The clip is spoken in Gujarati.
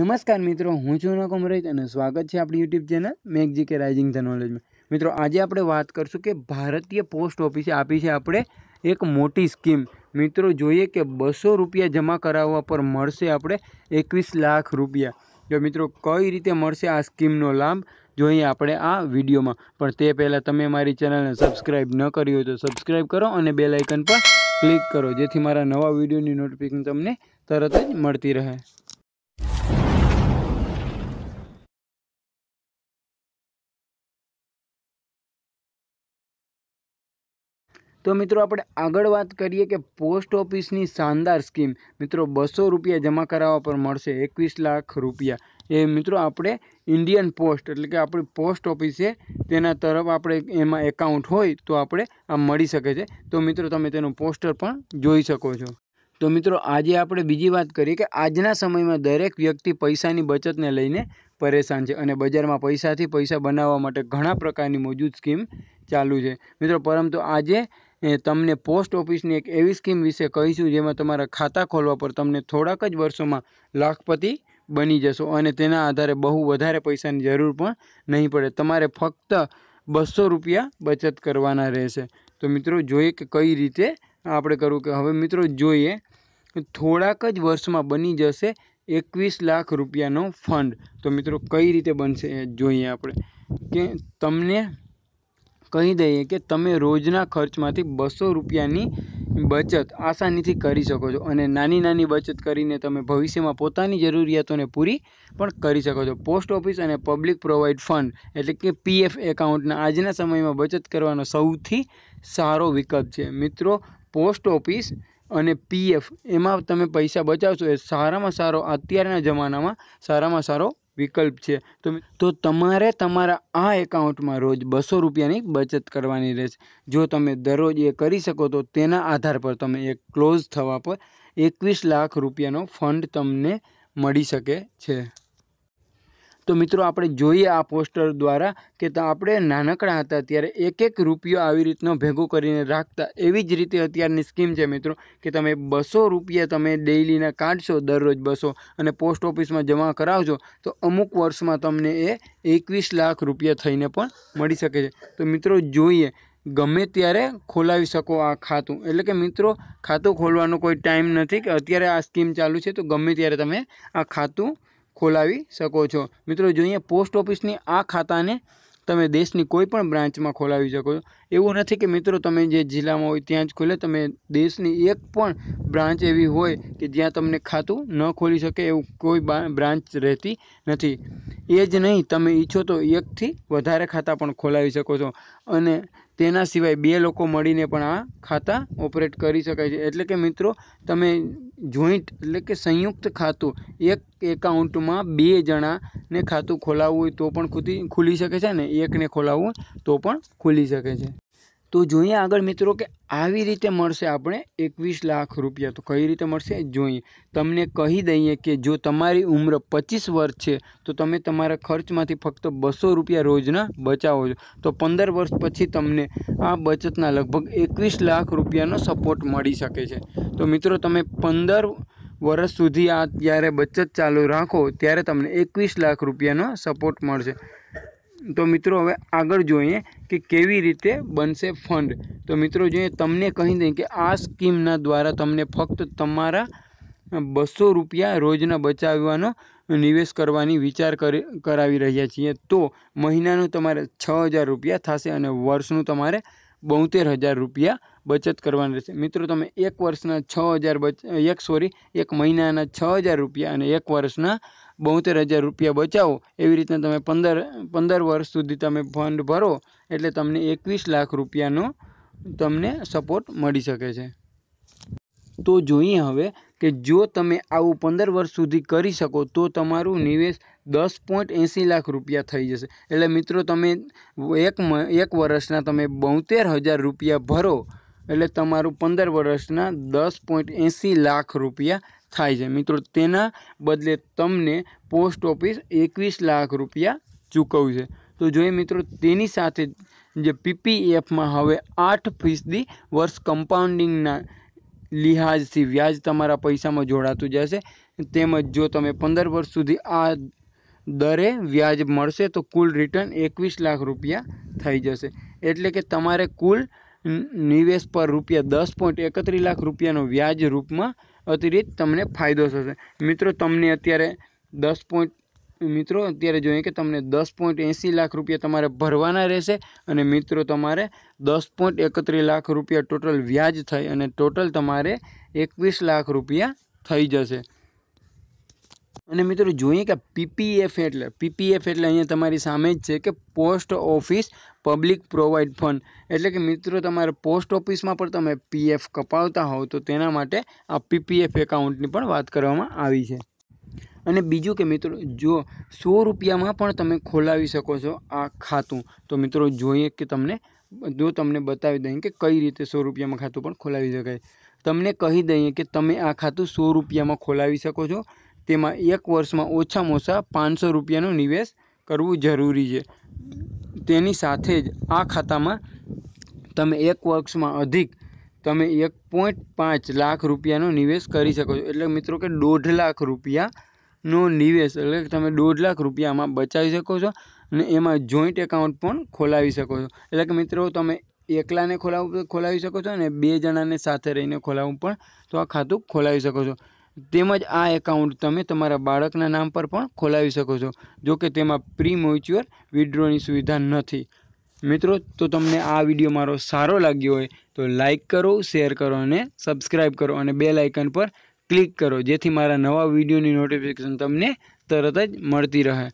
નમસ્કાર મિત્રો હું છું નકમ રોહિત અને સ્વાગત છે આપણી યુટ્યુબ ચેનલ મેગજી કે રાઇઝિંગ નોલેજમાં મિત્રો આજે આપણે વાત કરીશું કે ભારતીય પોસ્ટ ઓફિસે આપી છે આપણે એક મોટી સ્કીમ મિત્રો જોઈએ કે બસો રૂપિયા જમા કરાવવા પર મળશે આપણે એકવીસ લાખ રૂપિયા જો મિત્રો કઈ રીતે મળશે આ સ્કીમનો લાભ જોઈએ આપણે આ વિડીયોમાં પણ તે પહેલાં તમે મારી ચેનલને સબસ્ક્રાઈબ ન કરી હોય તો સબસ્ક્રાઈબ કરો અને બેલાઇકન પર ક્લિક કરો જેથી મારા નવા વિડીયોની નોટિફિકેશન તમને તરત જ મળતી રહે તો મિત્રો આપણે આગળ વાત કરીએ કે પોસ્ટ ઓફિસની શાનદાર સ્કીમ મિત્રો બસો રૂપિયા જમા કરાવવા પર મળશે એકવીસ લાખ રૂપિયા એ મિત્રો આપણે ઇન્ડિયન પોસ્ટ એટલે કે આપણી પોસ્ટ ઓફિસે તેના તરફ આપણે એમાં એકાઉન્ટ હોય તો આપણે આ મળી શકે છે તો મિત્રો તમે તેનું પોસ્ટર પણ જોઈ શકો છો તો મિત્રો આજે આપણે બીજી વાત કરીએ કે આજના સમયમાં દરેક વ્યક્તિ પૈસાની બચતને લઈને પરેશાન છે અને બજારમાં પૈસાથી પૈસા બનાવવા માટે ઘણા પ્રકારની મોજૂદ સ્કીમ ચાલુ છે મિત્રો પરંતુ આજે તમને પોસ્ટ ઓફિસની એક એવી સ્કીમ વિશે કહીશું જેમાં તમારા ખાતા ખોલવા પર તમને થોડાક જ વર્ષોમાં લાખપતિ બની જશો અને તેના આધારે બહુ વધારે પૈસાની જરૂર પણ નહીં પડે તમારે ફક્ત બસો રૂપિયા બચત કરવાના રહેશે તો મિત્રો જોઈએ કે કઈ રીતે આપણે કરવું કે હવે મિત્રો જોઈએ થોડાક જ વર્ષમાં બની જશે એકવીસ લાખ રૂપિયાનો ફંડ તો મિત્રો કઈ રીતે બનશે જોઈએ આપણે કે તમને કહી દઈએ કે તમે રોજના ખર્ચમાંથી બસો રૂપિયાની બચત આસાનીથી કરી શકો છો અને નાની નાની બચત કરીને તમે ભવિષ્યમાં પોતાની જરૂરિયાતોને પૂરી પણ કરી શકો છો પોસ્ટ ઓફિસ અને પબ્લિક પ્રોવાઈડ ફંડ એટલે કે પીએફ એકાઉન્ટના આજના સમયમાં બચત કરવાનો સૌથી સારો વિકલ્પ છે મિત્રો પોસ્ટ ઓફિસ અને પીએફ એમાં તમે પૈસા બચાવશો એ સારામાં સારો અત્યારના જમાનામાં સારામાં સારો વિકલ્પ છે તો તમારે તમારા આ એકાઉન્ટમાં રોજ બસો રૂપિયાની બચત કરવાની રહેશે જો તમે દરરોજ એ કરી શકો તો તેના આધાર પર તમે એ ક્લોઝ થવા પર એકવીસ લાખ રૂપિયાનો ફંડ તમને મળી શકે છે તો મિત્રો આપણે જોઈએ આ પોસ્ટર દ્વારા કે આપણે નાનકડા હતા ત્યારે એક એક રૂપિયો આવી રીતનો ભેગો કરીને રાખતા એવી જ રીતે અત્યારની સ્કીમ છે મિત્રો કે તમે બસો રૂપિયા તમે ડેઇલીના કાઢશો દરરોજ બસો અને પોસ્ટ ઓફિસમાં જમા કરાવજો તો અમુક વર્ષમાં તમને એ એકવીસ લાખ રૂપિયા થઈને પણ મળી શકે છે તો મિત્રો જોઈએ ગમે ત્યારે ખોલાવી શકો આ ખાતું એટલે કે મિત્રો ખાતું ખોલવાનો કોઈ ટાઈમ નથી કે અત્યારે આ સ્કીમ ચાલુ છે તો ગમે ત્યારે તમે આ ખાતું ખોલાવી શકો છો મિત્રો જોઈએ પોસ્ટ ઓફિસની આ ખાતાને તમે દેશની કોઈપણ બ્રાન્ચમાં ખોલાવી શકો છો એવું નથી કે મિત્રો તમે જે જિલ્લામાં હોય ત્યાં જ ખોલે તમે દેશની એક પણ બ્રાન્ચ એવી હોય કે જ્યાં તમને ખાતું ન ખોલી શકે એવું કોઈ બ્રાન્ચ રહેતી નથી એ જ નહીં તમે ઈચ્છો તો એકથી વધારે ખાતા પણ ખોલાવી શકો છો અને તેના સિવાય બે લોકો મળીને પણ આ ખાતા ઓપરેટ કરી શકાય છે એટલે કે મિત્રો તમે જોઈન્ટ એટલે કે સંયુક્ત ખાતું એક એકાઉન્ટમાં બે જણાને ખાતું ખોલાવવું હોય તો પણ ખુદી ખુલી શકે છે અને એકને ખોલાવવું તો પણ ખુલી શકે છે તો જોઈએ આગળ મિત્રો કે આવી રીતે મળશે આપણે એકવીસ લાખ રૂપિયા તો કઈ રીતે મળશે જોઈએ તમને કહી દઈએ કે જો તમારી ઉંમર પચીસ વર્ષ છે તો તમે તમારા ખર્ચમાંથી ફક્ત બસો રૂપિયા રોજના બચાવો છો તો પંદર વર્ષ પછી તમને આ બચતના લગભગ એકવીસ લાખ રૂપિયાનો સપોર્ટ મળી શકે છે તો મિત્રો તમે પંદર વર્ષ સુધી આ જ્યારે બચત ચાલુ રાખો ત્યારે તમને એકવીસ લાખ રૂપિયાનો સપોર્ટ મળશે તો મિત્રો હવે આગળ જોઈએ કે કેવી રીતે બનશે ફંડ તો મિત્રો જોઈએ તમને કહી દઈએ કે આ સ્કીમના દ્વારા તમને ફક્ત તમારા બસો રૂપિયા રોજના બચાવવાનો નિવેશ કરવાની વિચાર કરાવી રહ્યા છીએ તો મહિનાનું તમારે છ હજાર રૂપિયા થશે અને વર્ષનું તમારે બોતેર હજાર રૂપિયા બચત કરવાની રહેશે મિત્રો તમે એક વર્ષના છ હજાર એક સોરી એક મહિનાના છ હજાર રૂપિયા અને એક વર્ષના બોતેર હજાર રૂપિયા બચાવો એવી રીતના તમે પંદર પંદર વર્ષ સુધી તમે ફંડ ભરો એટલે તમને એકવીસ લાખ રૂપિયાનો તમને સપોર્ટ મળી શકે છે તો જોઈએ હવે કે જો તમે આવું પંદર વર્ષ સુધી કરી શકો તો તમારું નિવેશ દસ પોઈન્ટ એંસી લાખ રૂપિયા થઈ જશે એટલે મિત્રો તમે એક એક વર્ષના તમે બોંતેર હજાર રૂપિયા ભરો એટલે તમારું પંદર વર્ષના દસ પોઈન્ટ એંસી લાખ રૂપિયા થાય છે મિત્રો તેના બદલે તમને પોસ્ટ ઓફિસ એકવીસ લાખ રૂપિયા ચૂકવશે તો જોઈએ મિત્રો તેની સાથે જે પીપીએફમાં હવે આઠ ફીસદી વર્ષ કમ્પાઉન્ડિંગના લિહાજથી વ્યાજ તમારા પૈસામાં જોડાતું જશે તેમજ જો તમે પંદર વર્ષ સુધી આ દરે વ્યાજ મળશે તો કુલ રિટર્ન એકવીસ લાખ રૂપિયા થઈ જશે એટલે કે તમારે કુલ નિવેશ પર રૂપિયા દસ પોઈન્ટ એકત્રીસ લાખ રૂપિયાનો વ્યાજ રૂપમાં અતિરિક્ત તમને ફાયદો થશે મિત્રો તમને અત્યારે દસ પોઈન્ટ મિત્રો અત્યારે જોઈએ કે તમને દસ પોઈન્ટ એંસી લાખ રૂપિયા તમારે ભરવાના રહેશે અને મિત્રો તમારે દસ પોઈન્ટ એકત્રીસ લાખ રૂપિયા ટોટલ વ્યાજ થઈ અને ટોટલ તમારે એકવીસ લાખ રૂપિયા થઈ જશે અને મિત્રો જોઈએ કે પીપીએફ એટલે પીપીએફ એટલે અહીંયા તમારી સામે જ છે કે post office public provide fund એટલે કે મિત્રો તમારે પોસ્ટ ઓફિસમાં પણ તમે પીએફ કપાવતા હોવ તો તેના માટે આ પીપીએફ એકાઉન્ટની પણ વાત કરવામાં આવી છે અને બીજું કે મિત્રો જો સો રૂપિયામાં પણ તમે ખોલાવી શકો છો આ ખાતું તો મિત્રો જોઈએ કે તમને જો તમને બતાવી દઈએ કે કઈ રીતે સો રૂપિયામાં ખાતું પણ ખોલાવી શકાય તમને કહી દઈએ કે તમે આ ખાતું સો રૂપિયામાં ખોલાવી શકો છો તેમાં એક વર્ષમાં ઓછામાં ઓછા પાંચસો રૂપિયાનો નિવેશ કરવું જરૂરી છે તેની સાથે જ આ ખાતામાં તમે એક વર્ષમાં અધિક તમે એક પોઈન્ટ પાંચ લાખ રૂપિયાનો નિવેશ કરી શકો છો એટલે મિત્રો કે દોઢ લાખ રૂપિયાનો નિવેશ એટલે તમે દોઢ લાખ રૂપિયામાં બચાવી શકો છો અને એમાં જોઈન્ટ એકાઉન્ટ પણ ખોલાવી શકો છો એટલે કે મિત્રો તમે એકલાને ખોલાવું ખોલાવી શકો છો અને બે જણાને સાથે રહીને ખોલાવવું પણ તો આ ખાતું ખોલાવી શકો છો તેમજ આ એકાઉન્ટ તમે તમારા બાળકના નામ પર પણ ખોલાવી શકો છો જો કે તેમાં પ્રી મ્યુચ્યુઅલ વિડ્રોની સુવિધા નથી મિત્રો તો તમને આ વિડીયો મારો સારો લાગ્યો હોય તો લાઇક કરો શેર કરો અને સબસ્ક્રાઈબ કરો અને બે લાઇકન પર ક્લિક કરો જેથી મારા નવા વિડીયોની નોટિફિકેશન તમને તરત જ મળતી રહે